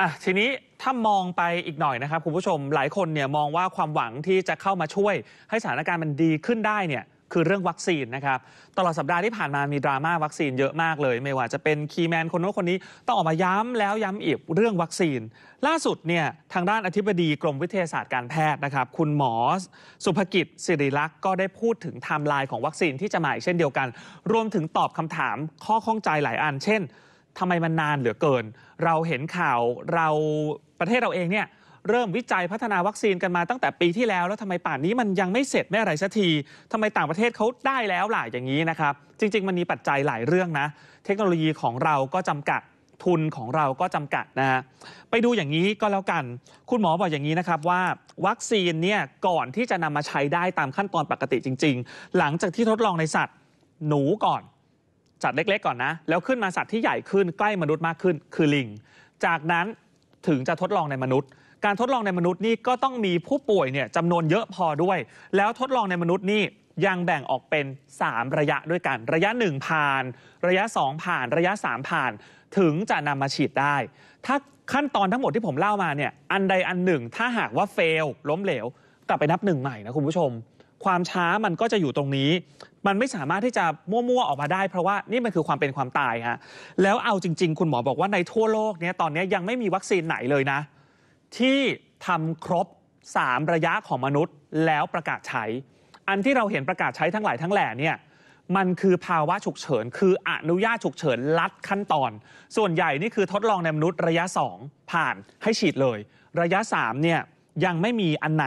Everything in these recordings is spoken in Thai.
อ่ะทีนี้ถ้ามองไปอีกหน่อยนะครับคุณผู้ชมหลายคนเนี่ยมองว่าความหวังที่จะเข้ามาช่วยให้สถานการณ์มันดีขึ้นได้เนี่ยคือเรื่องวัคซีนนะครับตลอดสัปดาห์ที่ผ่านมา มีดราม่าวัคซีนเยอะมากเลย ไม่ว่าจะเป็นคีแมนคนโน้นคนนี้ต้องออกมาย้ำแล้วย้ำอีกเรื่องวัคซีน ล่าสุดเนี่ยทางด้านอธิบดีกรมวิทยาศาสตร์การแพทย์นะครับ คุณหมอสุภกิจสิริลักษ์ก็ได้พูดถึงไทม์ไลน์ของวัคซีนที่จะมาอีกเช่นเดียวกัน รวมถึงตอบคำถามข้อข้องใจหลายอันเช่นทำไมมันนานเหลือเกิน เราเห็นข่าว เราประเทศเราเองเนี่ยเริ่มวิจัยพัฒนาวัคซีนกันมาตั้งแต่ปีที่แล้ว แล้วทำไมป่านนี้มันยังไม่เสร็จไม่อะไรสักทีทำไมต่างประเทศเขาได้แล้วหล่ะอย่างนี้นะครับจริง ๆมันมีปัจจัยหลายเรื่องนะ เทคโนโลยีของเราก็จำกัดทุนของเราก็จำกัดนะฮะไปดูอย่างนี้ก็แล้วกันคุณหมอบอกอย่างนี้นะครับว่าวัคซีนเนี่ยก่อนที่จะนำมาใช้ได้ตามขั้นตอนปกติจริงๆ หลังจากที่ทดลองในสัตว์ หนูก่อนสัตว์เล็กๆก่อนนะ แล้วขึ้นมาสัตว์ที่ใหญ่ขึ้นใกล้มนุษย์มากขึ้นคือลิง จากนั้นถึงจะทดลองในมนุษย์ การทดลองในมนุษย์นี่ก็ต้องมีผู้ป่วยเนี่ยจำนวนเยอะพอด้วย แล้วทดลองในมนุษย์นี่ยังแบ่งออกเป็น 3 ระยะด้วยกัน ระยะ 1 ผ่าน ระยะ 2 ผ่าน ระยะ 3 ผ่าน ถึงจะนำมาฉีดได้ ถ้าขั้นตอนทั้งหมดที่ผมเล่ามาเนี่ยอันใดอันหนึ่ง ถ้าหากว่าเฟลล้มเหลวกลับไปนับหนึ่งใหม่นะคุณผู้ชมความช้ามันก็จะอยู่ตรงนี้ มันไม่สามารถที่จะมั่ว ๆ ออกมาได้ เพราะว่านี่มันคือความเป็นความตายฮะ แล้วเอาจริงๆ คุณหมอบอกว่าในทั่วโลกเนี้ยตอนนี้ยังไม่มีวัคซีนไหนเลยนะ ที่ทำครบ 3 ระยะของมนุษย์แล้วประกาศใช้ อันที่เราเห็นประกาศใช้ทั้งหลายทั้งแหล่เนี่ยมันคือภาวะฉุกเฉิน คืออนุญาตฉุกเฉินลัดขั้นตอน ส่วนใหญ่นี่คือทดลองในมนุษย์ระยะ 2 ผ่านให้ฉีดเลย ระยะ3เนี่ยยังไม่มีอันไหน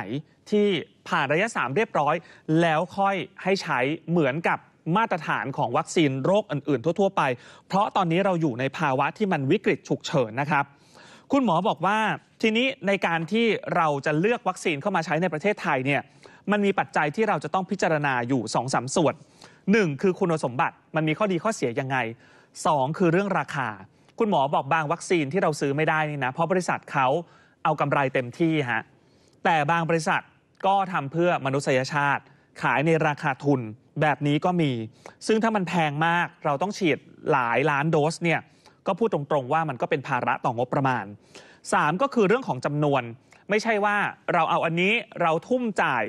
ที่ผ่านระยะ 3 เรียบร้อย แล้วค่อยให้ใช้เหมือนกับมาตรฐานของวัคซีนโรคอื่น ๆ ทั่ว ๆ ไป เพราะตอนนี้เราอยู่ในภาวะที่มันวิกฤตฉุกเฉินนะครับ คุณหมอบอกว่าทีนี้ในการที่เราจะเลือกวัคซีนเข้ามาใช้ในประเทศไทยเนี่ยมันมีปัจจัยที่เราจะต้องพิจารณาอยู่2อสส่วน1คือคุณสมบัติมันมีข้อดีข้อเสียยังไง 2 คือเรื่องราคา คุณหมอบอกบางวัคซีนที่เราซื้อไม่ได้นี่นะเพราะบริษัทเขาเอากำไรเต็มที่ฮะแต่บางบริษัทก็ทำเพื่อมนุษยชาติขายในราคาทุนแบบนี้ก็มี ซึ่งถ้ามันแพงมาก เราต้องฉีดหลายล้านโดสเนี่ยก็พูดตรงๆว่ามันก็เป็นภาระต่องบประมาณ 3 ก็คือเรื่องของจำนวน ไม่ใช่ว่าเราเอาอันนี้เราทุ่มจ่าย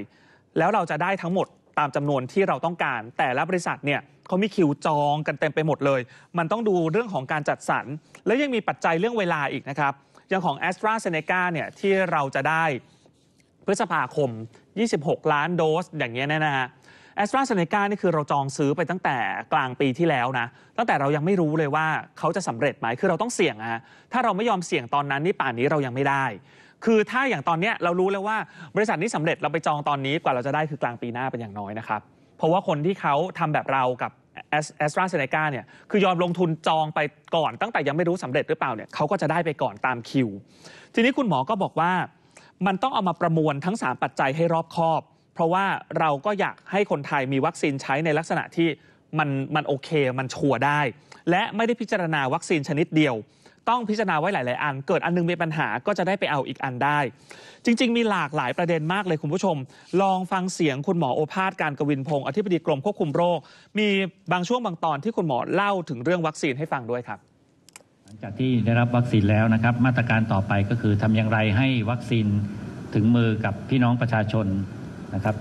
แล้วเราจะได้ทั้งหมดตามจำนวนที่เราต้องการ แต่ละบริษัทเนี่ยเขามีคิวจองกันเต็มไปหมดเลย มันต้องดูเรื่องของการจัดสรรและยังมีปัจจัยเรื่องเวลาอีกนะครับอย่างของ a s t r a z เซ e c a เนี่ยที่เราจะได้พฤษภาคม 26 ล้านโดส อย่างเงี้ยนะฮะแอสตราเซเนกานี่คือเราจองซื้อไปตั้งแต่กลางปีที่แล้วนะตั้งแต่เรายังไม่รู้เลยว่าเขาจะสำเร็จไหมคือเราต้องเสี่ยงอะถ้าเราไม่ยอมเสี่ยงตอนนั้นนี่ป่านนี้เรายังไม่ได้ คือถ้าอย่างตอนเนี้ยเรารู้แล้วว่าบริษัทนี้สำเร็จเราไปจองตอนนี้กว่าเราจะได้คือกลางปีหน้าเป็นอย่างน้อยนะครับเพราะว่าคนที่เขาทำแบบเรากับแอสตราเซเนกาเนี่ยคือยอมลงทุนจองไปก่อน ตั้งแต่ยังไม่รู้สำเร็จหรือเปล่าเนี่ยเขาก็จะได้ไปก่อนตามคิว ทีนี้คุณหมอก็บอกว่ามันต้องเอามาประมวลทั้ง 3 ปัจจัยให้รอบคอบ เพราะว่าเราก็อยากให้คนไทยมีวัคซีนใช้ในลักษณะที่มันมันโอเคมันชัวร์ได้ และไม่ได้พิจารณาวัคซีนชนิดเดียว ต้องพิจารณาไว้หลาย ๆอัน เกิดอันนึงมีปัญหาก็จะได้ไปเอาอีกอันได้ จริง ๆ มีหลากหลายประเด็นมากเลยคุณผู้ชม ลองฟังเสียงคุณหมอโอภาสการกวินพงศ์อธิบดีกรมควบคุมโรค มีบางช่วงบางตอนที่คุณหมอเล่าถึงเรื่องวัคซีนให้ฟังด้วยครับลังจากที่ได้รับวัคซีนแล้วนะครับมาตรการต่อไปก็คือทำอย่างไรให้วัคซีนถึงมือกับพี่น้องประชาชนนะครับ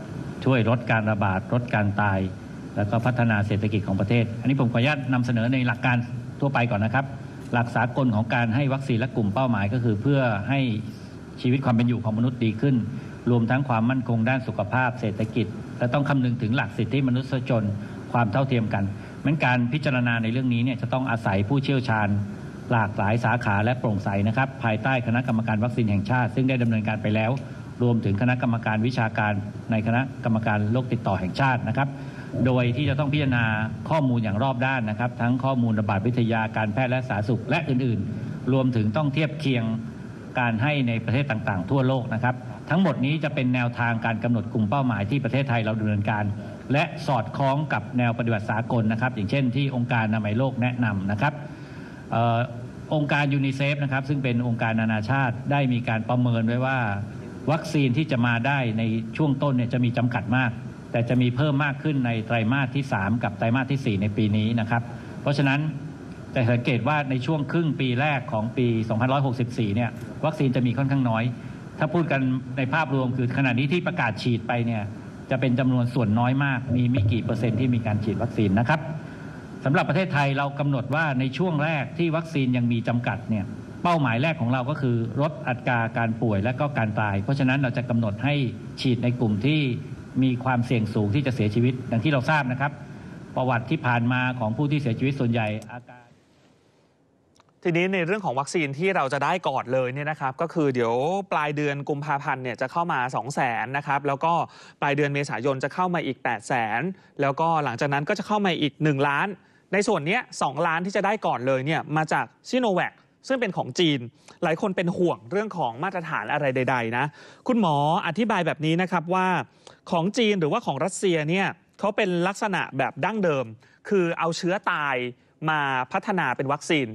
ช่วยลดการระบาดลดการตาย แล้วก็พัฒนาเศรษฐกิจของประเทศ อันนี้ผมขออนุญาตนำเสนอในหลักการทั่วไปก่อนนะครับ หลักสากลของการให้วัคซีนและกลุ่มเป้าหมายก็คือ เพื่อให้ชีวิตความเป็นอยู่ของมนุษย์ดีขึ้น รวมทั้งความมั่นคงด้านสุขภาพ เศรษฐกิจและต้องคำนึงถึงหลักสิทธิมนุษยชนความเท่าเทียมกัน เหมือนการพิจารณาในเรื่องนี้เนี่ยจะต้องอาศัยผู้เชี่ยวชาญหลากหลายสาขาและโปร่งใสนะครับภายใต้คณะกรรมการวัคซีนแห่งชาติ ซึ่งได้ดำเนินการไปแล้ว รวมถึงคณะกรรมการวิชาการในคณะกรรมการโรคติดต่อแห่งชาตินะครับ โดยที่จะต้องพิจารณาข้อมูลอย่างรอบด้านนะครับ ทั้งข้อมูลระบาดวิทยาการแพทย์และสาธารณสุขและอื่นๆ รวมถึงต้องเทียบเคียงการให้ในประเทศต่างๆ ทั่วโลกนะครับ ทั้งหมดนี้จะเป็นแนวทางการกำหนดกลุ่มเป้าหมายที่ประเทศไทยเราดำเนินการและสอดคล้องกับแนวปฏิบัติสากลนะครับ อย่างเช่น ที่องค์การอนามัยโลกแนะนำนะครับองค์การยูนิเซฟนะครับ ซึ่งเป็นองค์การนานาชาติได้มีการประเมินไว้ว่า วัคซีนที่จะมาได้ในช่วงต้นเนี่ยจะมีจำกัดมาก แต่จะมีเพิ่มมากขึ้นในไตรมาสที่ 3 กับไตรมาสที่ 4 ในปีนี้นะครับ เพราะฉะนั้นจะสังเกตว่าในช่วงครึ่งปีแรกของปี2564 เนี่ย วัคซีนจะมีค่อนข้างน้อย ถ้าพูดกันในภาพรวมคือขณะนี้ที่ประกาศฉีดไปเนี่ยจะเป็นจำนวนส่วนน้อยมาก มีไม่กี่เปอร์เซ็นต์ที่มีการฉีดวัคซีนนะครับสำหรับประเทศไทยเรากำหนดว่าในช่วงแรกที่วัคซีนยังมีจำกัดเนี่ยเป้าหมายแรกของเราก็คือลดอัตราการป่วยและก็การตาย เพราะฉะนั้นเราจะกำหนดให้ฉีดในกลุ่มที่มีความเสี่ยงสูงที่จะเสียชีวิตดังที่เราทราบนะครับ ประวัติที่ผ่านมาของผู้ที่เสียชีวิตส่วนใหญ่อาการทีนี้ในเรื่องของวัคซีนที่เราจะได้กอดเลยเนี่ยนะครับ ก็คือเดี๋ยวปลายเดือนกุมภาพันธ์เนี่ยจะเข้ามา2 0 0 0 0นนะครับแล้วก็ปลายเดือนเมษายนจะเข้ามาอีก 8 0 0 0 0นแล้วก็หลังจากนั้นก็จะเข้ามาอีก 1 ล้านในส่วนนี้2ล้านที่จะได้ก่อนเลยเนี่ยมาจากซิโนแวคซึ่งเป็นของจีน หลายคนเป็นห่วงเรื่องของมาตรฐานอะไรใดๆนะคุณหมออธิบายแบบนี้นะครับว่าของจีนหรือว่าของรัสเซียเนี่ยเขาเป็นลักษณะแบบดั้งเดิม คือเอาเชื้อตายมาพัฒนาเป็นวัคซีน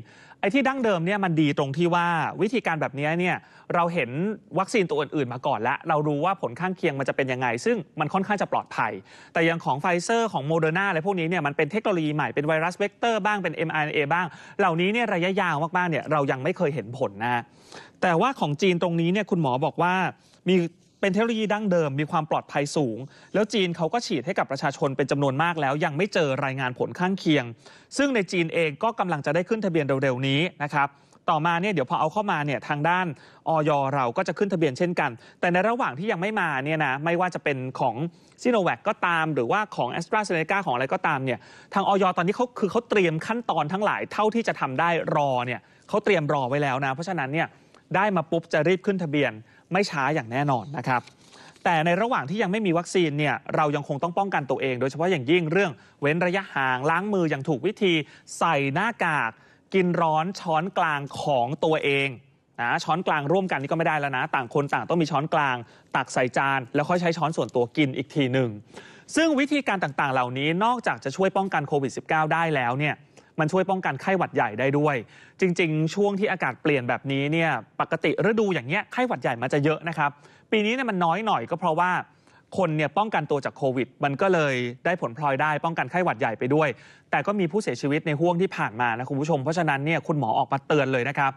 ไอ้ที่ดั้งเดิมเนี่ยมันดีตรงที่ว่าวิธีการแบบนี้เนี่ยเราเห็นวัคซีนตัวอื่นๆมาก่อนแล้ว เรารู้ว่าผลข้างเคียงมันจะเป็นยังไง ซึ่งมันค่อนข้างจะปลอดภัย แต่ยังของไฟเซอร์ของโมเดอร์นาอะไรพวกนี้เนี่ยมันเป็นเทคโนโลยีใหม่เป็นไวรัสเวกเตอร์บ้าง เป็น mRNA บ้าง เหล่านี้เนี่ยระยะยาวมากๆเนี่ยเรายังไม่เคยเห็นผลนะแต่ว่าของจีนตรงนี้เนี่ยคุณหมอบอกว่ามีเป็นเทคโนโลยีดั้งเดิม มีความปลอดภัยสูง แล้วจีนเขาก็ฉีดให้กับประชาชนเป็นจำนวนมากแล้วยังไม่เจอรายงานผลข้างเคียง ซึ่งในจีนเองก็กำลังจะได้ขึ้นทะเบียนเร็วๆนี้นะครับต่อมาเนี่ยเดี๋ยวพอเอาเข้ามาเนี่ยทางด้านออยเราก็จะขึ้นทะเบียนเช่นกัน แต่ในระหว่างที่ยังไม่มาเนี่ยนะไม่ว่าจะเป็นของซิโนแวคก็ตามหรือว่าของแอสตราเซเนกาของอะไรก็ตามเนี่ยทางออยตอนนี้เขาคือเขาเตรียมขั้นตอนทั้งหลายเท่าที่จะทำได้รอเนี่ยเขาเตรียมรอไว้แล้วนะเพราะฉะนั้นเนี่ยได้มาปุ๊บจะรีบขึ้นทะเบียนไม่ช้าอย่างแน่นอนนะครับ แต่ในระหว่างที่ยังไม่มีวัคซีนเนี่ย เรายังคงต้องป้องกันตัวเอง โดยเฉพาะอย่างยิ่งเรื่องเว้นระยะห่างล้างมืออย่างถูกวิธีใส่หน้ากาก กินร้อนช้อนกลางของตัวเองนะช้อนกลางร่วมกันนี่ก็ไม่ได้แล้วนะต่างคนต่าง ต้องมีช้อนกลางตักใส่จานแล้วค่อยใช้ช้อนส่วนตัวกินอีกทีหนึ่งซึ่งวิธีการต่างๆ เหล่านี้นอกจากจะช่วยป้องกันโควิด -19 ได้แล้วเนี่ยมันช่วยป้องกันไข้หวัดใหญ่ได้ด้วย จริงๆ ช่วงที่อากาศเปลี่ยนแบบนี้เนี่ยปกติฤดูอย่างเงี้ยไข้หวัดใหญ่มันจะเยอะนะครับปีนี้เนี่ยมันน้อยหน่อยก็เพราะว่าคนเนี่ยป้องกันตัวจากโควิดมันก็เลยได้ผลพลอยได้ป้องกันไข้หวัดใหญ่ไปด้วย แต่ก็มีผู้เสียชีวิตในห่วงที่ผ่านมานะคุณผู้ชมเพราะฉะนั้นเนี่ยคุณหมอออกมาเตือนเลยนะครับ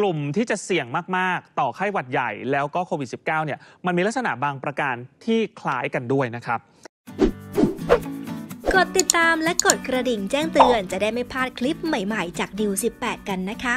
กลุ่มที่จะเสี่ยงมากๆ ต่อไข้หวัดใหญ่แล้วก็โควิด -19 เนี่ยมันมีลักษณะบางประการที่คล้ายกันด้วยนะครับดติดตามและกดกระดิ่งแจ้งเตือนจะได้ไม่พลาดคลิปใหม่ๆจากดิว18 กันนะคะ